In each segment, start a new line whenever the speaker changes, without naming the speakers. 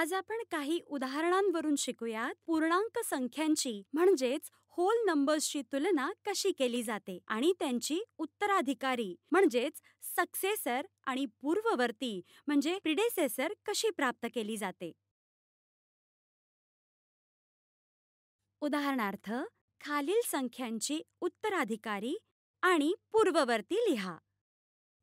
आज आपण काही उदाहरणांवरून शिकूयात पूर्णांक संख्यांची म्हणजेच होल नंबर्सची तुलना कशी केली जाते आणि त्यांची उत्तराधिकारी म्हणजेच सक्सेसर आणि पूर्ववर्ती म्हणजे प्रिडेसेसर कशी प्राप्त केली जाते उदाहरणार्थ खालील संख्यांची उत्तराधिकारी आणि पूर्ववर्ती लिहा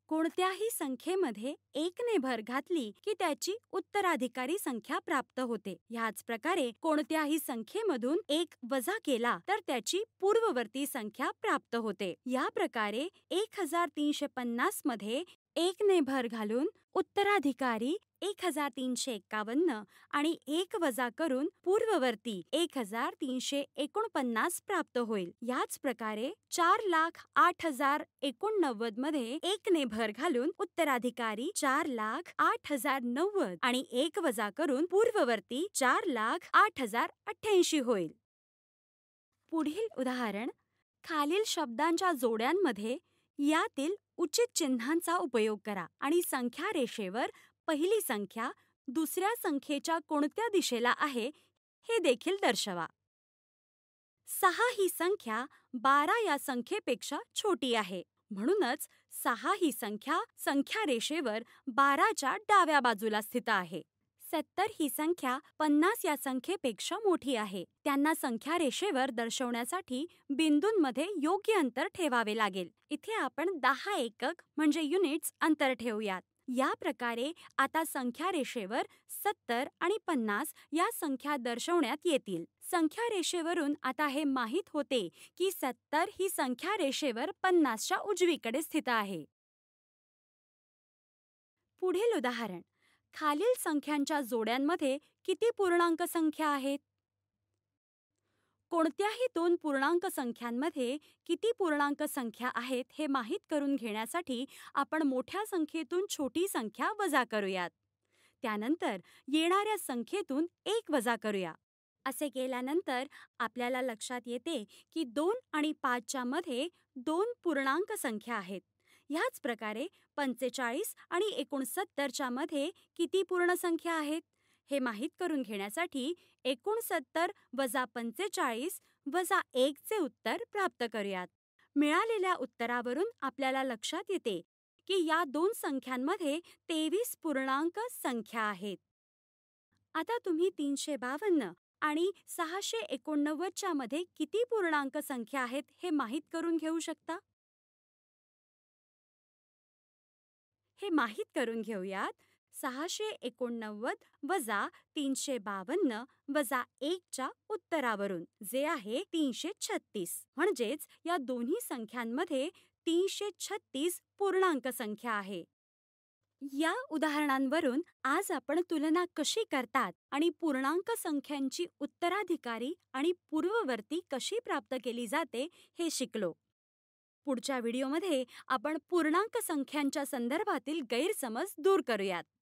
कोणत्याही संख्येमध्ये एकने भर घातली की त्याची उत्तराधिकारी संख्या प्राप्त होते ह्याच प्रकारे कोणत्याही संख्येमधून एक वजा केला तर त्याची पूर्ववर्ती संख्या प्राप्त होते या प्रकारे एक हजार तीनशे पन्नास मध्ये एकने भर घालून उत्तराधिकारी एक हजार तीनशे एक्कावन्न आणि एक वजा करून पूर्ववर्ती एक हजार तीनशे एकोणपन्नास प्राप्त होईल याच प्रकारे चार लाख आठ हजार एकोणनव्वद मध्ये एकने भर घालून उत्तराधिकारी चार लाख आठ हजार नव्वद आणि एक वजा करून पूर्ववर्ती चार लाख आठ हजार अठ्ठ्याऐंशी होईल पुढील उदाहरण खालील शब्दांच्या जोड्यांमध्ये यातील उचित चिन्हांचा उपयोग करा आणि संख्या रेषेवर पहिली संख्या दुसऱ्या संख्येच्या कोणत्या दिशेला आहे हे देखील दर्शवा सहा ही संख्या बारा या संख्येपेक्षा छोटी आहे म्हणूनच सहा ही संख्या संख्या रेषेवर बाराच्या डाव्या बाजूला स्थित आहे सत्तर ही संख्या पन्नास या संख्येपेक्षा मोठी आहे त्यांना संख्या रेषेवर दर्शवण्यासाठी बिंदूंमध्ये योग्य अंतर ठेवावे लागेल इथे आपण दहा एकक म्हणजे युनिट्स अंतर ठेवूयात या प्रकारे आता संख्या रेषेवर सत्तर आणि पन्नास या संख्या दर्शवण्यात येतील संख्या रेषेवरून आता हे माहीत होते की सत्तर ही संख्या रेषेवर पन्नासच्या उजवीकडे स्थित आहे पुढील उदाहरण खालील संख्यांच्या जोड्यांमध्ये किती पूर्णांक संख्या आहेत कोणत्याही दोन पूर्णांक संख्यांमध्ये किती पूर्णांक संख्या आहेत हे माहीत करून घेण्यासाठी आपण मोठ्या संख्येतून छोटी संख्या वजा करूयात त्यानंतर येणाऱ्या संख्येतून एक वजा करूया असे केल्यानंतर आपल्याला लक्षात येते की दोन आणि पाचच्या मध्ये दोन पूर्णांक संख्या आहेत ह्याच प्रकारे पंचेचाळीस आणि एकोणसत्तरच्या मध्ये किती पूर्ण संख्या आहेत हे माहीत करून घेण्यासाठी एकोणसत्तर वजा पंचेचाळीस वजा एकचे उत्तर प्राप्त करूयात मिळालेल्या उत्तरावरून आपल्याला लक्षात येते की या दोन संख्यांमध्ये तेवीस पूर्णांक संख्या आहेत आता तुम्ही तीनशे बावन्न आणि सहाशे एकोणनव्वदच्या मध्ये किती पूर्णांक संख्या आहेत हे माहीत करून घेऊ शकता हे माहीत करून घेऊयात सहाशे एकोणनव्वद वजा तीनशे बावन्न वजा एकच्या उत्तरावरून जे आहे तीनशे छत्तीस म्हणजेच या दोन्ही संख्यांमध्ये तीनशे छत्तीस पूर्णांक संख्या आहे या उदाहरणांवरून आज आपण तुलना कशी करतात आणि पूर्णांक संख्यांची उत्तराधिकारी आणि पूर्ववर्ती कशी प्राप्त केली जाते हे शिकलो पुढच्या व्हिडिओमध्ये आपण पूर्णांक संख्यांच्या संदर्भातील गैरसमज दूर करूयात